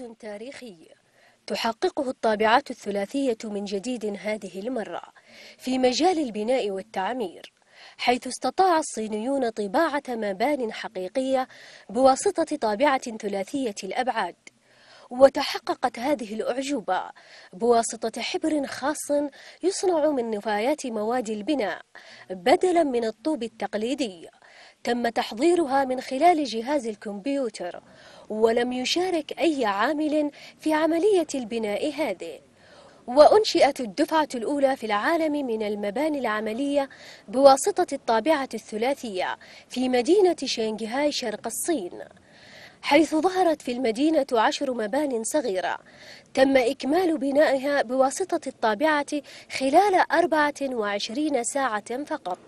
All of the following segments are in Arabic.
إنجاز تاريخي تحققه الطابعات الثلاثية من جديد هذه المرة في مجال البناء والتعمير حيث استطاع الصينيون طباعة مبان حقيقية بواسطة طابعة ثلاثية الأبعاد وتحققت هذه الأعجوبة بواسطة حبر خاص يصنع من نفايات مواد البناء بدلا من الطوب التقليدي تم تحضيرها من خلال جهاز الكمبيوتر ولم يشارك أي عامل في عملية البناء هذه وأنشئت الدفعة الأولى في العالم من المباني العملية بواسطة الطابعة الثلاثية في مدينة شنغهاي شرق الصين حيث ظهرت في المدينة عشر مبان صغيرة تم إكمال بنائها بواسطة الطابعة خلال 24 ساعة فقط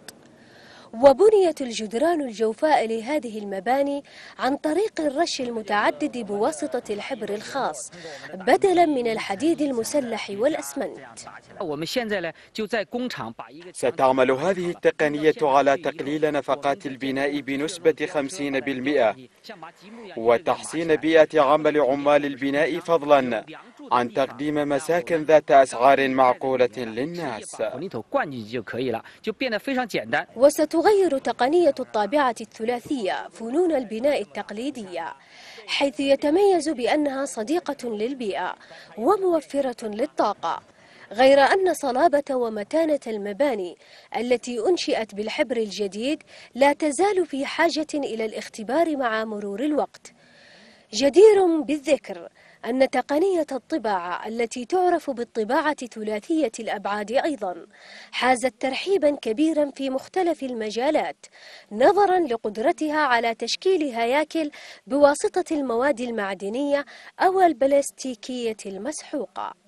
وبنيت الجدران الجوفاء لهذه المباني عن طريق الرش المتعدد بواسطة الحبر الخاص بدلا من الحديد المسلح والأسمنت ستعمل هذه التقنية على تقليل نفقات البناء بنسبة 50% وتحسين بيئة عمل عمال البناء فضلا عن تقديم مساكن ذات أسعار معقولة للناس وستغير تقنية الطابعة الثلاثية فنون البناء التقليدية حيث يتميز بأنها صديقة للبيئة وموفرة للطاقة غير أن صلابة ومتانة المباني التي أنشئت بالحبر الجديد لا تزال في حاجة إلى الاختبار مع مرور الوقت جدير بالذكر أن تقنية الطباعة التي تعرف بالطباعة ثلاثية الأبعاد أيضا حازت ترحيبا كبيرا في مختلف المجالات نظرا لقدرتها على تشكيل هياكل بواسطة المواد المعدنية أو البلاستيكية المسحوقة